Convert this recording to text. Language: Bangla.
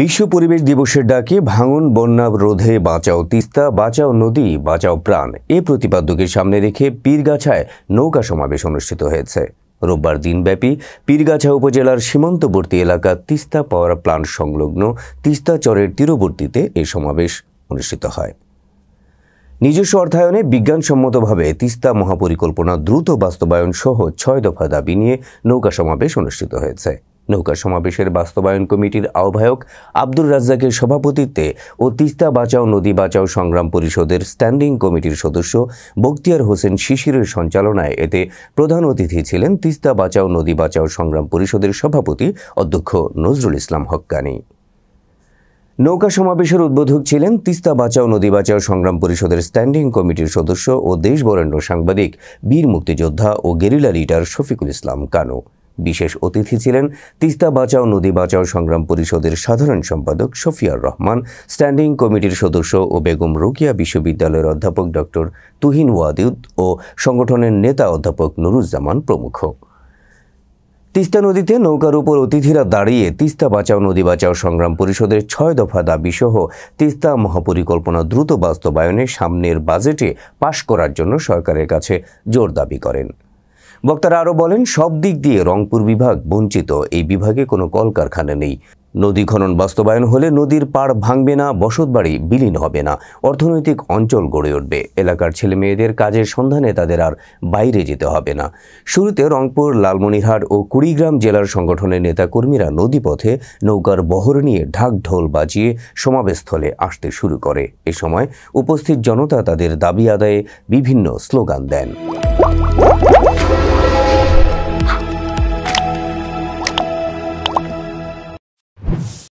বিশ্ব পরিবেশ দিবসের ডাকে ভাঙন বন্যা রোধে বাঁচাও তিস্তা বাঁচাও নদী বাঁচাও প্রাণ এ প্রতিপাদ্যকে সামনে রেখে পীরগাছায় নৌকা সমাবেশ অনুষ্ঠিত হয়েছে রোববার দিনব্যাপী পীরগাছা উপজেলার সীমান্তবর্তী এলাকা তিস্তা পাওয়ার প্লান্ট সংলগ্ন তিস্তা চরের তীরবর্তীতে এ সমাবেশ অনুষ্ঠিত হয় নিজস্ব অর্থায়নে বিজ্ঞানসম্মতভাবে তিস্তা মহাপরিকল্পনা দ্রুত বাস্তবায়ন সহ ছয় দফা দাবি নিয়ে নৌকা সমাবেশ অনুষ্ঠিত হয়েছে নৌকা সমাবেশের বাস্তবায়ন কমিটির আহ্বায়ক আব্দুর রাজ্জাকের সভাপতিত্বে ও তিস্তা বাঁচাও নদী বাঁচাও সংগ্রাম পরিষদের স্ট্যান্ডিং কমিটির সদস্য বক্তিয়ার হোসেন শিশিরের সঞ্চালনায় এতে প্রধান অতিথি ছিলেন তিস্তা বাঁচাও নদী বাঁচাও সংগ্রাম পরিষদের সভাপতি অধ্যক্ষ নজরুল ইসলাম হক্কানি নৌকা সমাবেশের উদ্বোধক ছিলেন তিস্তা বাঁচাও নদী বাঁচাও সংগ্রাম পরিষদের স্ট্যান্ডিং কমিটির সদস্য ও দেশ বরেণ্য সাংবাদিক বীর মুক্তিযোদ্ধা ও গেরিলা লিডার শফিকুল ইসলাম কানু বিশেষ অতিথি ছিলেন তিস্তা বাঁচাও নদী বাঁচাও সংগ্রাম পরিষদের সাধারণ সম্পাদক সফিয়ার রহমান স্ট্যান্ডিং কমিটির সদস্য ও বেগম রোকিয়া বিশ্ববিদ্যালয়ের অধ্যাপক ডক্টর তুহিন ওয়াদিউদ ও সংগঠনের নেতা অধ্যাপক নুরুজ্জামান প্রমুখ তিস্তা নদীতে নৌকার উপর অতিথিরা দাঁড়িয়ে তিস্তা বাঁচাও নদী বাঁচাও সংগ্রাম পরিষদের ছয় দফা দাবি সহ তিস্তা মহাপরিকল্পনা দ্রুত বাস্তবায়নে সামনের বাজেটে পাশ করার জন্য সরকারের কাছে জোর দাবি করেন বক্তারা আরও বলেন সব দিক দিয়ে রংপুর বিভাগ বঞ্চিত এই বিভাগে কোনো কলকারখানা নেই নদী খনন বাস্তবায়ন হলে নদীর পাড় ভাঙবে না বসতবাড়ি বিলীন হবে না অর্থনৈতিক অঞ্চল গড়ে উঠবে এলাকার ছেলে মেয়েদের কাজের সন্ধানে তাদের আর বাইরে যেতে হবে না শুরুতে রংপুর লালমনিরহাট ও কুড়িগ্রাম জেলার সংগঠনের নেতাকর্মীরা নদীপথে নৌকার বহর নিয়ে ঢাক ঢোল বাজিয়ে সমাবেশস্থলে আসতে শুরু করে এ সময় উপস্থিত জনতা তাদের দাবি আদায়ে বিভিন্ন স্লোগান দেন